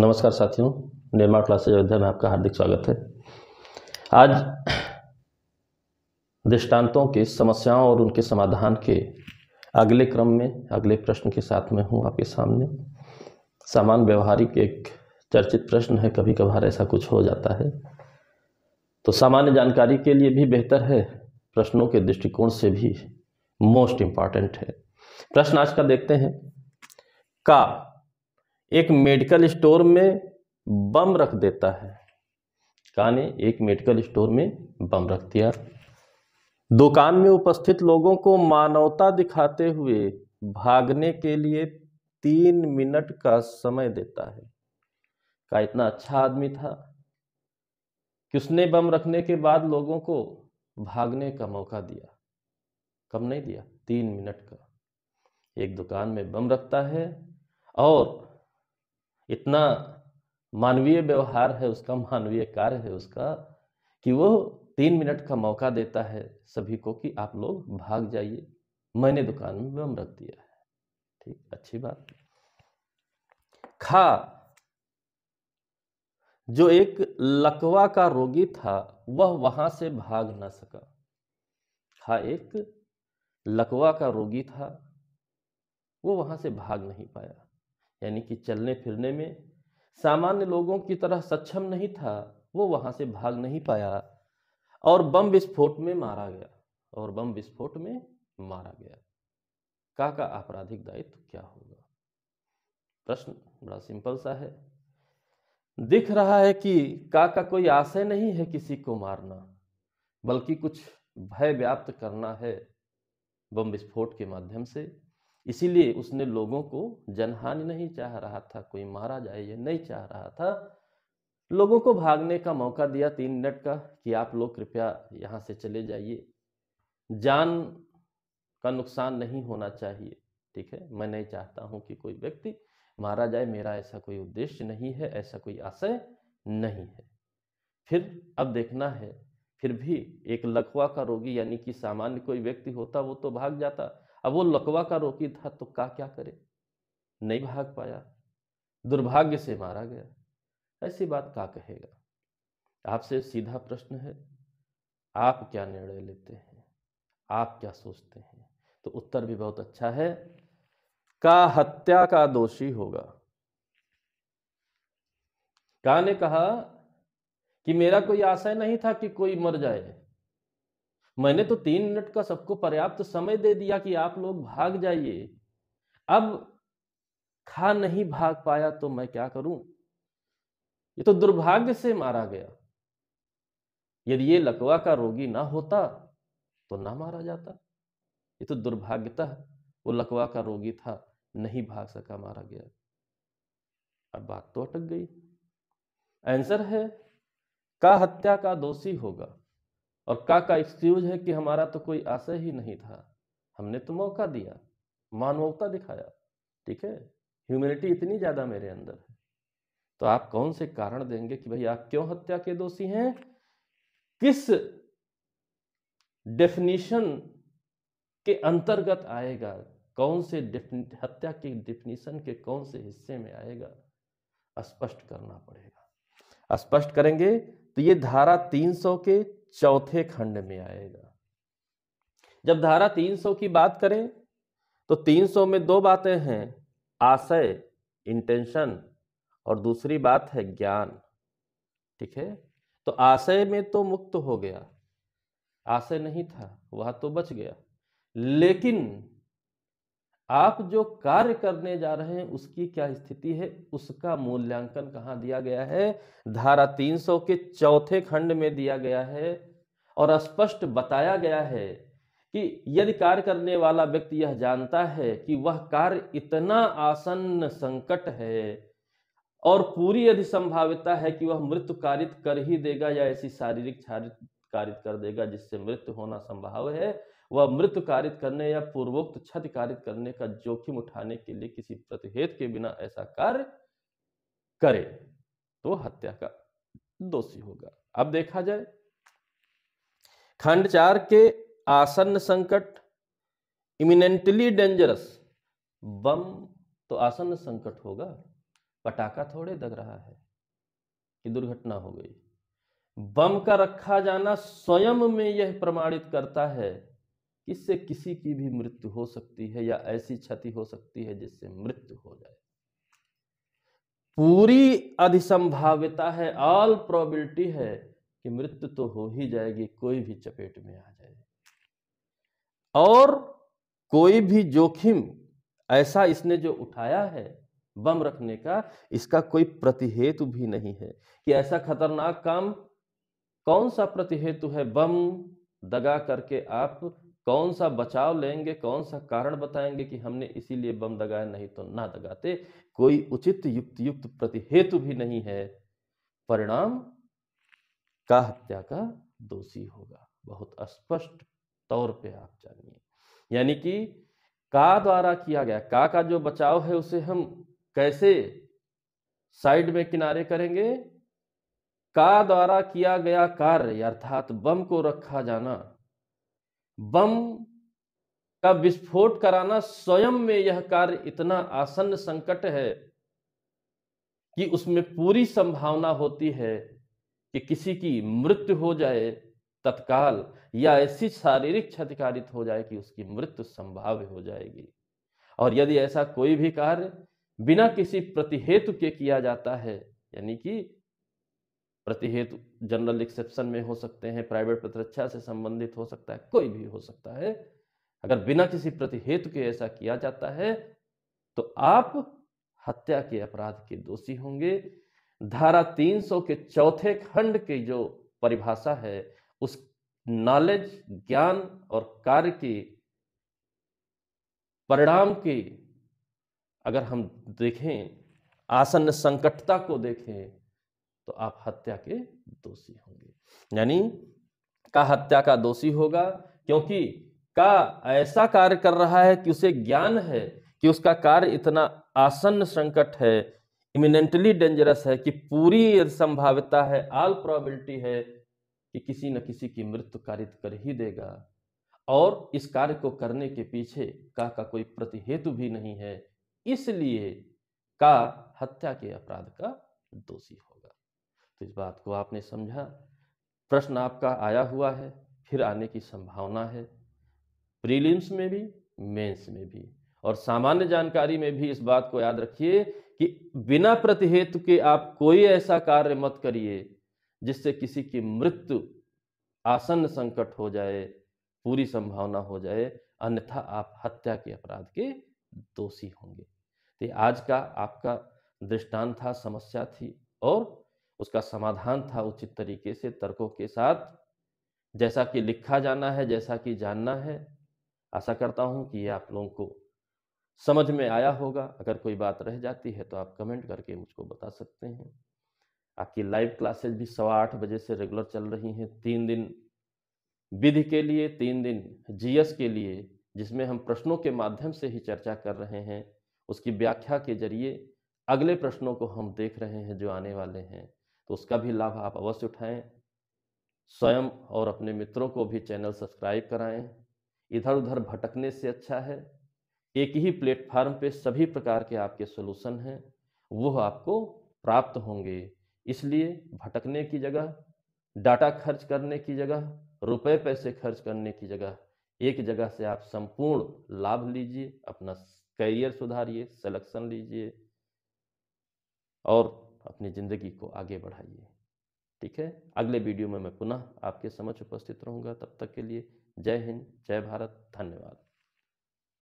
नमस्कार साथियों निर्माण क्लासेज अयोध्या में आपका हार्दिक स्वागत है आज दृष्टांतों की समस्याओं और उनके समाधान के अगले क्रम में अगले प्रश्न के साथ में हूँ आपके सामने सामान्य व्यवहारिक एक चर्चित प्रश्न है कभी कभार ऐसा कुछ हो जाता है तो सामान्य जानकारी के लिए भी बेहतर है प्रश्नों के दृष्टिकोण से भी मोस्ट इम्पॉर्टेंट है प्रश्न आज का देखते हैं का एक मेडिकल स्टोर में बम रख देता है का ने एक मेडिकल स्टोर में बम रख दिया दुकान में उपस्थित लोगों को मानवता दिखाते हुए भागने के लिए तीन मिनट का समय देता है का इतना अच्छा आदमी था कि उसने बम रखने के बाद लोगों को भागने का मौका दिया कम नहीं दिया तीन मिनट का एक दुकान में बम रखता है और इतना मानवीय व्यवहार है उसका मानवीय कार्य है उसका कि वो तीन मिनट का मौका देता है सभी को कि आप लोग भाग जाइए मैंने दुकान में बम रख दिया है ठीक अच्छी बात खा जो एक लकवा का रोगी था वह वहां से भाग ना सका खा एक लकवा का रोगी था वो वहां से भाग नहीं पाया यानी कि चलने फिरने में सामान्य लोगों की तरह सक्षम नहीं था वो वहाँ से भाग नहीं पाया और बम विस्फोट में मारा गया और बम विस्फोट में मारा गया का का आपराधिक दायित्व क्या होगा प्रश्न बड़ा सिंपल सा है दिख रहा है कि का का कोई आशय नहीं है किसी को मारना बल्कि कुछ भय व्याप्त करना है बम विस्फोट के माध्यम से इसीलिए उसने लोगों को जनहानि नहीं चाह रहा था कोई मारा जाए ये नहीं चाह रहा था लोगों को भागने का मौका दिया तीन मिनट का कि आप लोग कृपया यहाँ से चले जाइए जान का नुकसान नहीं होना चाहिए ठीक है मैं नहीं चाहता हूँ कि कोई व्यक्ति मारा जाए मेरा ऐसा कोई उद्देश्य नहीं है ऐसा कोई आशय नहीं है फिर अब देखना है फिर भी एक लकवा का रोगी यानी कि सामान्य कोई व्यक्ति होता वो तो भाग जाता अब वो लकवा का रोगी था तो का क्या करे नहीं भाग पाया दुर्भाग्य से मारा गया ऐसी बात का कहेगा आपसे सीधा प्रश्न है आप क्या निर्णय लेते हैं आप क्या सोचते हैं तो उत्तर भी बहुत अच्छा है का हत्या का दोषी होगा का ने कहा कि मेरा कोई आशय नहीं था कि कोई मर जाए मैंने तो तीन मिनट का सबको पर्याप्त समय दे दिया कि आप लोग भाग जाइए अब खा नहीं भाग पाया तो मैं क्या करूं ये तो दुर्भाग्य से मारा गया यदि ये लकवा का रोगी ना होता तो ना मारा जाता ये तो दुर्भाग्यता वो लकवा का रोगी था नहीं भाग सका मारा गया अब बात तो अटक गई आंसर है का हत्या का दोषी होगा और का का एक्सक्यूज है कि हमारा तो कोई आशय ही नहीं था हमने तो मौका दिया मानवता दिखाया ठीक है ह्यूमिनिटी इतनी ज़्यादा मेरे अंदर है तो आप कौन से कारण देंगे कि भाई आप क्यों हत्या के दोषी हैं किस डेफिनेशन के अंतर्गत आएगा कौन से हत्या के डेफिनेशन के कौन से हिस्से में आएगा स्पष्ट करना पड़ेगा स्पष्ट करेंगे तो ये धारा 300 के चौथे खंड में आएगा जब धारा 300 की बात करें तो 300 में दो बातें हैं आशय इंटेंशन और दूसरी बात है ज्ञान ठीक है तो आशय में तो मुक्त हो गया आशय नहीं था वह तो बच गया लेकिन आप जो कार्य करने जा रहे हैं उसकी क्या स्थिति है उसका मूल्यांकन कहाँ दिया गया है धारा 300 के चौथे खंड में दिया गया है और स्पष्ट बताया गया है कि यदि कार्य करने वाला व्यक्ति यह जानता है कि वह कार्य इतना आसन्न संकट है और पूरी यदि संभाविता है कि वह मृत्यु कारित कर ही देगा या ऐसी शारीरिक कारित कर देगा जिससे मृत्यु होना संभव है वह मृत्यु कारित करने या पूर्वोक्त क्षति कारित करने का जोखिम उठाने के लिए किसी प्रतिहेद के बिना ऐसा कार्य करे तो हत्या का दोषी होगा अब देखा जाए खंड चार के आसन्न संकट इमिनेंटली डेंजरस बम तो आसन्न संकट होगा पटाखा थोड़े दग रहा है कि दुर्घटना हो गई बम का रखा जाना स्वयं में यह प्रमाणित करता है कि इससे किसी की भी मृत्यु हो सकती है या ऐसी क्षति हो सकती है जिससे मृत्यु हो जाए पूरी अधिसंभाव्यता है ऑल प्रोबेबिलिटी है कि मृत्यु तो हो ही जाएगी कोई भी चपेट में आ जाए और कोई भी जोखिम ऐसा इसने जो उठाया है बम रखने का इसका कोई प्रतिहेतु भी नहीं है कि ऐसा खतरनाक काम कौन सा प्रतिहेतु है बम दगा करके आप कौन सा बचाव लेंगे कौन सा कारण बताएंगे कि हमने इसीलिए बम दगाया नहीं तो ना दगाते कोई उचित युक्त युक्त प्रतिहेतु भी नहीं है परिणाम का हत्या का दोषी होगा बहुत स्पष्ट तौर पे आप जानिए यानी कि का द्वारा किया गया का का जो बचाव है उसे हम कैसे साइड में किनारे करेंगे का द्वारा किया गया कार्य अर्थात बम को रखा जाना बम का विस्फोट कराना स्वयं में यह कार्य इतना आसन्न संकट है कि उसमें पूरी संभावना होती है कि किसी की मृत्यु हो जाए तत्काल या ऐसी शारीरिक क्षतिकारित हो जाए कि उसकी मृत्यु संभाव्य हो जाएगी और यदि ऐसा कोई भी कार्य बिना किसी प्रतिहेतु के किया जाता है यानी कि प्रतिहेतु जनरल एक्सेप्शन में हो सकते हैं प्राइवेट प्रतिरक्षा से संबंधित हो सकता है कोई भी हो सकता है अगर बिना किसी प्रतिहेतु के ऐसा किया जाता है तो आप हत्या के अपराध के दोषी होंगे धारा 300 के चौथे खंड की जो परिभाषा है उस नॉलेज ज्ञान और कार्य के परिणाम के अगर हम देखें आसन्न संकटता को देखें तो आप हत्या के दोषी होंगे यानी का हत्या का दोषी होगा क्योंकि का ऐसा कार्य कर रहा है कि उसे ज्ञान है कि उसका कार्य इतना आसन्न संकट है इमिनेंटली डेंजरस है कि पूरी संभाव्यता है आल प्रोबेबिलिटी है कि किसी न किसी की मृत्यु कारित कर ही देगा और इस कार्य को करने के पीछे का का कोई प्रतिहेतु भी नहीं है इसलिए का हत्या के अपराध का दोषी होगा तो इस बात को आपने समझा प्रश्न आपका आया हुआ है फिर आने की संभावना है प्रीलिम्स में भी मेंस में भी और सामान्य जानकारी में भी इस बात को याद रखिए कि बिना प्रतिहेतु के आप कोई ऐसा कार्य मत करिए जिससे किसी की मृत्यु आसन्न संकट हो जाए पूरी संभावना हो जाए अन्यथा आप हत्या के अपराध के दोषी होंगे तो आज का आपका दृष्टांत था समस्या थी और उसका समाधान था उचित तरीके से तर्कों के साथ जैसा कि लिखा जाना है जैसा कि जानना है आशा करता हूँ कि ये आप लोगों को समझ में आया होगा अगर कोई बात रह जाती है तो आप कमेंट करके मुझको बता सकते हैं आपकी लाइव क्लासेज भी सवा आठ बजे से रेगुलर चल रही हैं तीन दिन विधि के लिए तीन दिन जीएस के लिए जिसमें हम प्रश्नों के माध्यम से ही चर्चा कर रहे हैं उसकी व्याख्या के जरिए अगले प्रश्नों को हम देख रहे हैं जो आने वाले हैं तो उसका भी लाभ आप अवश्य उठाएं हाँ। स्वयं और अपने मित्रों को भी चैनल सब्सक्राइब कराएं इधर उधर भटकने से अच्छा है एक ही प्लेटफार्म पे सभी प्रकार के आपके सोल्यूशन हैं वह आपको प्राप्त होंगे इसलिए भटकने की जगह डाटा खर्च करने की जगह रुपए पैसे खर्च करने की जगह एक जगह से आप संपूर्ण लाभ लीजिए अपना करियर सुधारिए सिलेक्शन लीजिए और अपनी ज़िंदगी को आगे बढ़ाइए ठीक है अगले वीडियो में मैं पुनः आपके समक्ष उपस्थित रहूँगा तब तक के लिए जय हिंद जय भारत धन्यवाद